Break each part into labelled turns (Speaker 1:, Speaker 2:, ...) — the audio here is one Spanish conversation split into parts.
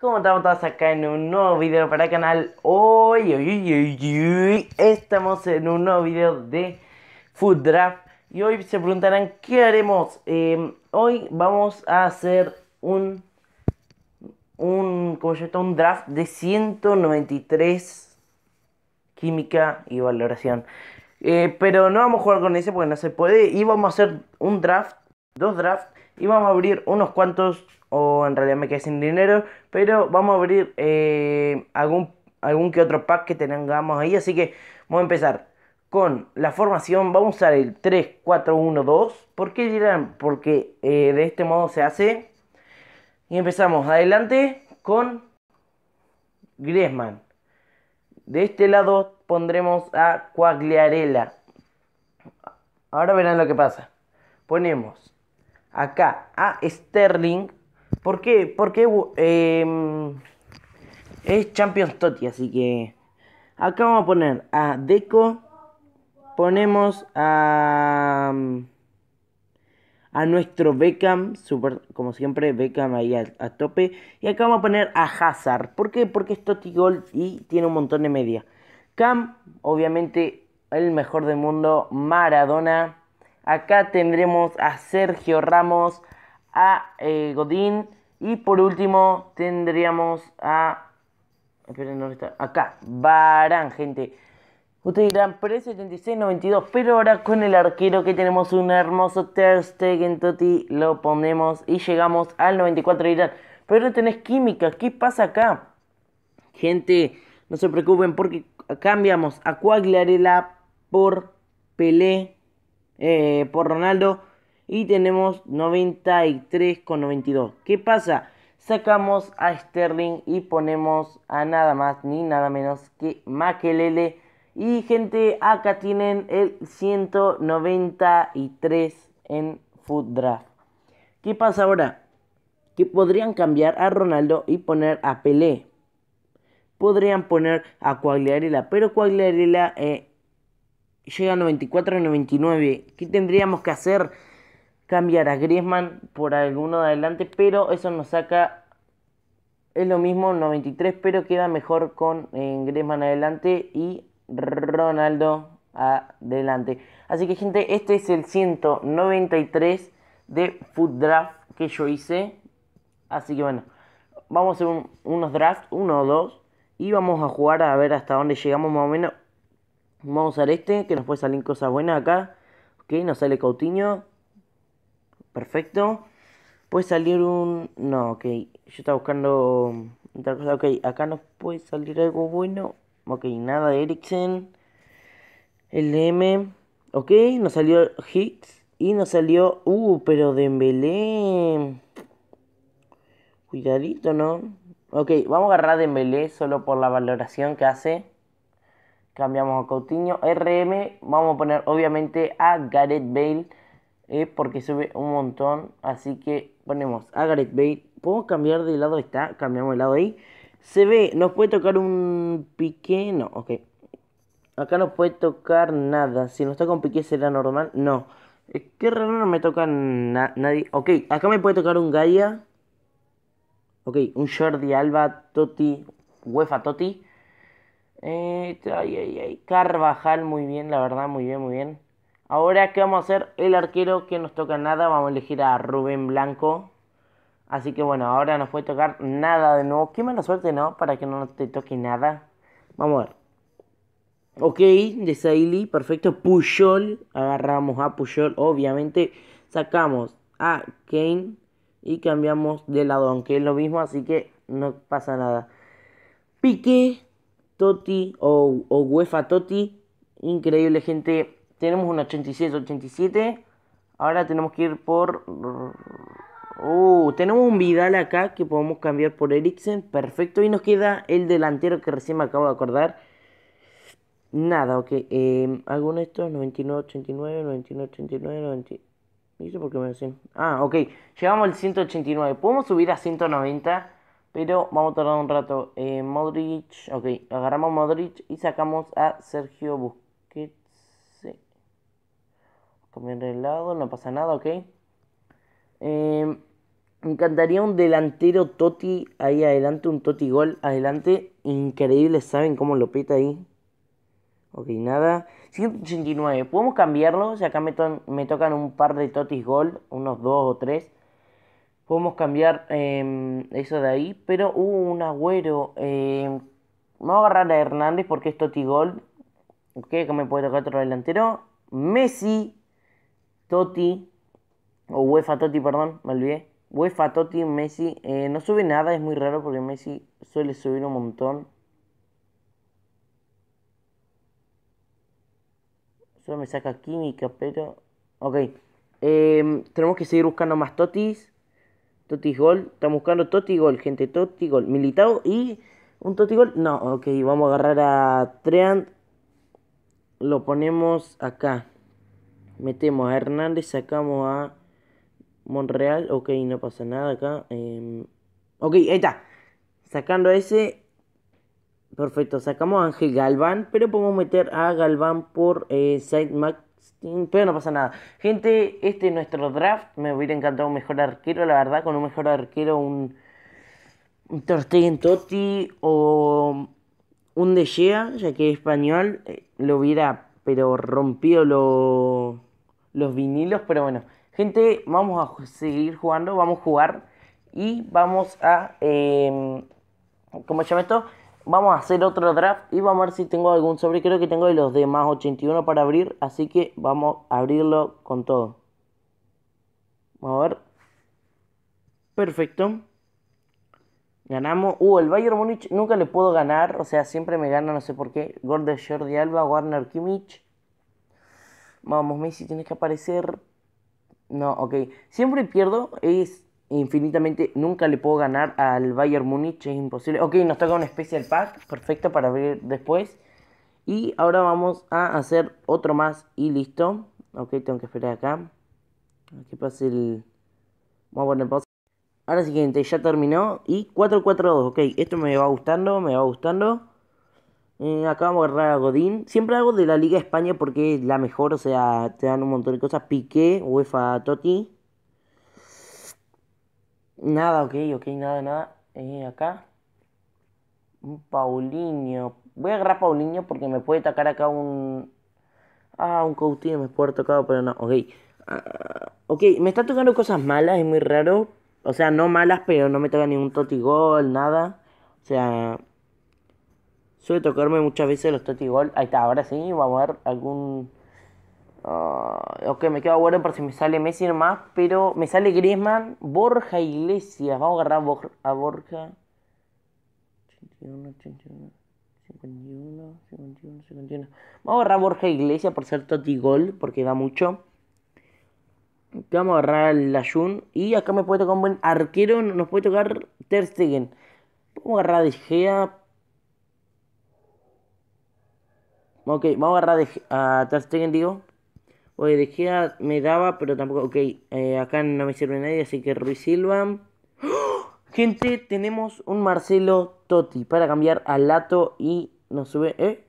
Speaker 1: ¿Cómo estamos todos acá en un nuevo video para el canal? Hoy, hoy, estamos en un nuevo video de Food Draft Y hoy se preguntarán, ¿qué haremos? Em, hoy vamos a hacer un, un, ¿cómo se llama? un draft de 193 química y valoración eh, Pero no vamos a jugar con ese porque no se puede Y vamos a hacer un draft dos drafts y vamos a abrir unos cuantos, o en realidad me quedé sin dinero, pero vamos a abrir eh, algún, algún que otro pack que tengamos ahí, así que vamos a empezar con la formación, vamos a usar el 3-4-1-2, ¿por qué dirán? Porque eh, de este modo se hace, y empezamos adelante con Griezmann, de este lado pondremos a Quagliarella, ahora verán lo que pasa, ponemos acá a Sterling. ¿Por qué? Porque em, es Champions Totti, así que acá vamos a poner a Deco. Ponemos a em, a nuestro Beckham, super, como siempre, Beckham ahí a, tope. Y acá vamos a poner a Hazard. ¿Por qué? Porque es Totti Gold y tiene un montón de media. Cam, obviamente, el mejor del mundo. Maradona. Acá tendremos a Sergio Ramos, a eh, Godín. Y por último tendríamos a... Esperen, ¿dónde está? Acá, Barán, gente. Ustedes dirán, pero es 76-92, pero ahora con el arquero que tenemos un hermoso Ter en Totti, lo ponemos y llegamos al 94 dirán, pero no tenés química, ¿qué pasa acá? Gente, no se preocupen porque cambiamos a Coaglarela por Pelé eh, por Ronaldo. Y tenemos 93,92. ¿Qué pasa? Sacamos a Sterling y ponemos a nada más ni nada menos que Makelele. Y gente, acá tienen el 193 en Food Draft. ¿Qué pasa ahora? Que podrían cambiar a Ronaldo y poner a Pelé. Podrían poner a Coagliarela, pero Coagliarela eh, llega a 94 99. ¿Qué tendríamos que hacer? Cambiar a Griezmann por alguno de adelante, pero eso nos saca. Es lo mismo 93, pero queda mejor con eh, Griezmann adelante y Ronaldo adelante. Así que, gente, este es el 193 de foot Draft que yo hice. Así que, bueno, vamos a hacer unos drafts, uno o dos. Y vamos a jugar a ver hasta dónde llegamos más o menos. Vamos a usar este, que nos puede salir cosas buenas acá. Ok, nos sale Coutinho. Perfecto. Puede salir un... No, ok. Yo estaba buscando Ok, acá nos puede salir algo bueno. Ok, nada de El LM. Ok, nos salió Higgs. Y nos salió... Uh, pero Dembélé. Cuidadito, ¿no? Ok, vamos a agarrar Dembélé solo por la valoración que hace cambiamos a Coutinho. RM, vamos a poner obviamente a Gareth Bale, eh, porque sube un montón. Así que ponemos a Gareth Bale. ¿Podemos cambiar de lado? Está, cambiamos de lado ahí. Se ve, nos puede tocar un pique. No, ok. Acá no puede tocar nada. Si no está con pique, será normal. No. Es que raro no me toca nadie. Ok, acá me puede tocar un Gaia. Ok, un Jordi Alba, toti UEFA toti eh, ay, Carvajal, muy bien, la verdad, muy bien, muy bien. Ahora, ¿qué vamos a hacer? El arquero que nos toca nada, vamos a elegir a Rubén Blanco. Así que bueno, ahora nos puede tocar nada de nuevo. Qué mala suerte, ¿no? Para que no te toque nada. Vamos a ver. Ok, de Saili, perfecto. Puyol, agarramos a Puyol, obviamente. Sacamos a Kane y cambiamos de lado, aunque es lo mismo, así que no pasa nada. Piqué Toti o, o UEFA Toti. Increíble, gente. Tenemos un 86-87. Ahora tenemos que ir por... Uh, tenemos un Vidal acá que podemos cambiar por Eriksen. Perfecto. Y nos queda el delantero que recién me acabo de acordar. Nada, ok. Em, ¿Alguno de estos? 99, 89, 99, 89, 90. por qué me hacen? Ah, ok. llegamos al 189. Podemos subir a 190 pero vamos a tardar un rato. Eh, Modric, ok, agarramos Modric y sacamos a Sergio Busquets. Cambiar el lado, no pasa nada, ok. Eh, me encantaría un delantero Toti ahí adelante, un Toti gol adelante. Increíble, ¿saben cómo lo peta ahí? Ok, nada. 189, podemos cambiarlo. Si acá me, tocan un par de Toti gol, unos dos o tres podemos cambiar em, eso de ahí. Pero hubo un agüero. Me em, voy a agarrar a Hernández porque es Toti Gold. Ok, que me puede tocar otro delantero. Messi, Toti, o UEFA Toti, perdón, me olvidé. UEFA Toti, Messi. Eh, no sube nada, es muy raro porque Messi suele subir un montón. Solo me saca química, pero. Ok. Em, tenemos que seguir buscando más totis. Gol, estamos buscando Gol, gente. Gol, militado y un Gol, No, ok. Vamos a agarrar a Treant. Lo ponemos acá. Metemos a Hernández. Sacamos a Monreal. Ok, no pasa nada acá. Em, ok, ahí está. Sacando a ese. Perfecto. Sacamos a Ángel Galván. Pero podemos meter a Galván por eh, pero no pasa nada. Gente, este es nuestro draft. Me hubiera encantado un mejor arquero, la verdad. Con un mejor arquero, un, un Torstein Totti o un De Gea, ya que es español, eh, lo hubiera, pero rompido lo, los vinilos. Pero bueno, gente, vamos a seguir jugando, vamos a jugar y vamos a... como em, ¿Cómo se llama esto? Vamos a hacer otro draft y vamos a ver si tengo algún sobre. Creo que tengo de los demás 81 para abrir. Así que vamos a abrirlo con todo. Vamos a ver. Perfecto. Ganamos. Uh, el Bayern Múnich nunca le puedo ganar. O sea, siempre me gana, no sé por qué. Gordon de Alba, Warner Kimmich. Vamos, Messi, tienes que aparecer. No, ok. Siempre pierdo. Es infinitamente nunca le puedo ganar al Bayern Múnich, es imposible. Ok, nos toca un Special Pack, perfecto para ver después. Y ahora vamos a hacer otro más y listo. Ok, tengo que esperar acá. Aquí pasa el... Vamos a poner pausa. Ahora siguiente, ya terminó. Y 442, ok, esto me va gustando, me va gustando. Eh, acá vamos a agarrar a Godín. Siempre hago de la Liga España porque es la mejor, o sea, te dan un montón de cosas. Piqué, UEFA, Toti. Nada, ok, ok, nada, nada. Eh, acá. Un Paulinho. Voy a agarrar Paulinho porque me puede tocar acá un... Ah, un Coutinho me puede tocado, pero no. Ok. Ah, ok, me está tocando cosas malas, es muy raro. O sea, no malas, pero no me toca ningún totigol, nada. O sea... Suele tocarme muchas veces los totigol. Ahí está, ahora sí, vamos a ver algún Ah, ok, me quedo bueno por si me sale Messi nomás, pero me sale Griezmann, Borja Iglesias. Vamos a agarrar a, Borja. 81, 51, 51, 51. Vamos a agarrar a Borja Iglesias por ser Gold, porque da mucho. Vamos a agarrar a ayun. Y acá me puede tocar un buen arquero, nos puede tocar Ter Stegen. Vamos a agarrar a De Gea. Ok, vamos a agarrar a Ter Stegen, digo. Oye, dejé me daba, pero tampoco. Ok, eh, acá no me sirve nadie, así que Ruiz Silva. ¡Oh! Gente, tenemos un Marcelo Totti para cambiar a Lato y nos sube. ¿Eh?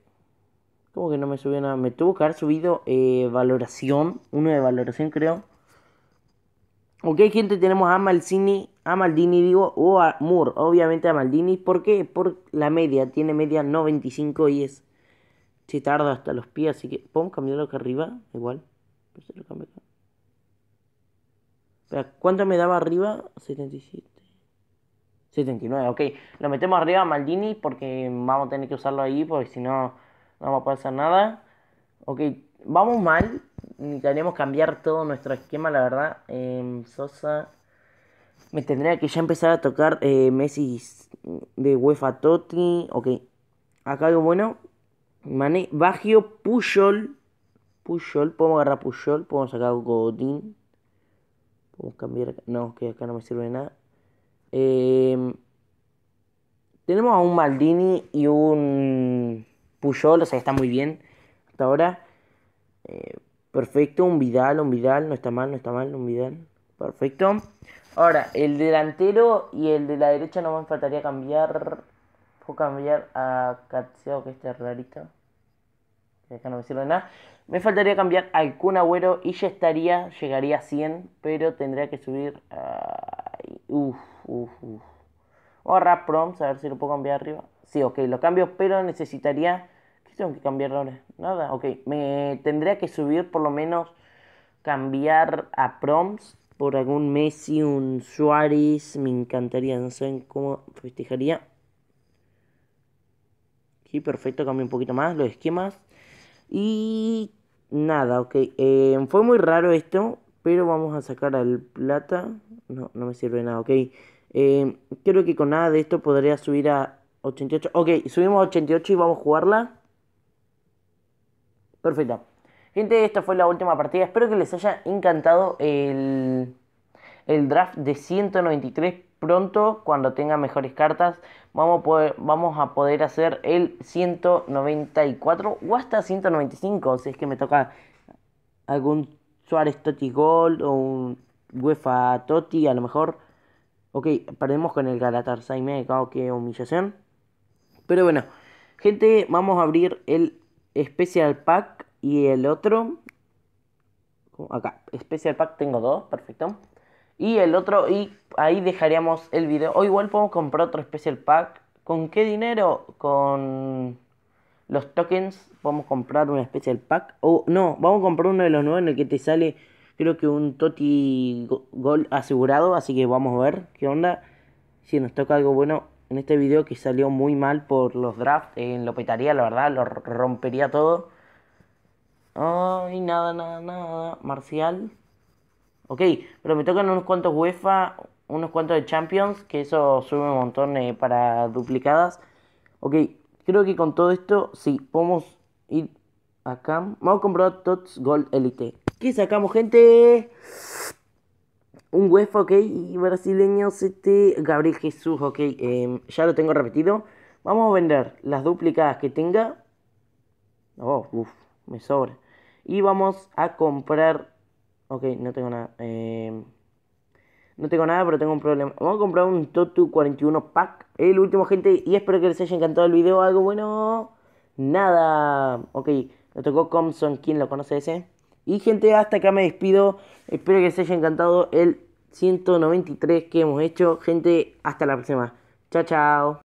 Speaker 1: ¿Cómo que no me subió nada? Me tuvo que haber subido eh, valoración. Uno de valoración, creo. Ok, gente, tenemos a Maldini a Maldini, digo, o a Moore, obviamente a Maldini. ¿Por qué? Por la media, tiene media 95 y es. Se tarda hasta los pies, así que podemos cambiarlo acá arriba, igual. Pues, ¿cuánto me daba arriba? 77. 79, ok. Lo metemos arriba a Maldini porque vamos a tener que usarlo ahí porque si no, no vamos a pasar nada. Ok, vamos mal. Necesitaremos cambiar todo nuestro esquema, la verdad. Em, Sosa. Me tendría que ya empezar a tocar eh, Messi de UEFA Totti. Ok, acá algo bueno. Mane, Bagio, Puyol, Puyol, podemos agarrar Puyol, podemos sacar Godín. Podemos cambiar. No, que acá no me sirve de nada. Em, tenemos a un Maldini y un Puyol, o sea, está muy bien hasta ahora. Eh, perfecto, un Vidal, un Vidal, no está mal, no está mal, un Vidal. Perfecto. Ahora, el delantero y el de la derecha no me faltaría cambiar. Puedo cambiar a Catseo, que este rarito acá no me nada. Me faltaría cambiar al Kun Agüero y ya estaría, llegaría a 100, pero tendría que subir a... Uf, uf, uf. O a a ver si lo puedo cambiar arriba. Sí, ok, lo cambio, pero necesitaría... ¿Qué tengo que cambiar ahora? Nada, ok. Me tendría que subir por lo menos cambiar a Proms por algún Messi, un Suárez. Me encantaría, no sé cómo festejaría. Y perfecto, cambio un poquito más los esquemas. Y nada, ok. Eh, fue muy raro esto, pero vamos a sacar al plata. No, no me sirve nada, ok. Eh, creo que con nada de esto podría subir a 88. Ok, subimos a 88 y vamos a jugarla. Perfecto. Gente, esta fue la última partida. Espero que les haya encantado el, el draft de 193 pronto cuando tenga mejores cartas vamos a poder, vamos a poder hacer el 194 o hasta 195, si es que me toca algún Suárez Totti Gold o un UEFA Totti, a lo mejor. Ok, perdemos con el Galatasaray, me dejado que humillación. Pero bueno, gente, vamos a abrir el Special Pack y el otro. Acá, Special Pack tengo dos, perfecto. Y el otro, y ahí dejaríamos el video. O igual podemos comprar otro special pack. ¿Con qué dinero? Con los tokens. Podemos comprar un special pack. O no, vamos a comprar uno de los nuevos en el que te sale, creo que un Toti Gol asegurado. Así que vamos a ver qué onda. Si nos toca algo bueno en este video que salió muy mal por los drafts. en eh, lo petaría, la verdad, lo rompería todo. Ay, nada, nada, nada. Marcial. Ok, pero me tocan unos cuantos UEFA, unos cuantos de Champions, que eso sube un montón eh, para duplicadas. Ok, creo que con todo esto, sí, podemos ir acá. Vamos a comprar Tots Gold Elite. ¿Qué sacamos, gente? Un UEFA, ok, brasileño brasileños, este, Gabriel Jesús, ok, em, ya lo tengo repetido. Vamos a vender las duplicadas que tenga. Oh, uff, me sobra. Y vamos a comprar Ok, no tengo nada. Em, no tengo nada, pero tengo un problema. Vamos a comprar un Totu 41 Pack. El último, gente. Y espero que les haya encantado el video. Algo bueno. Nada. Ok, Lo tocó Comson. ¿Quién lo conoce ese? Y gente, hasta acá me despido. Espero que les haya encantado el 193 que hemos hecho. Gente, hasta la próxima. Chao, chao.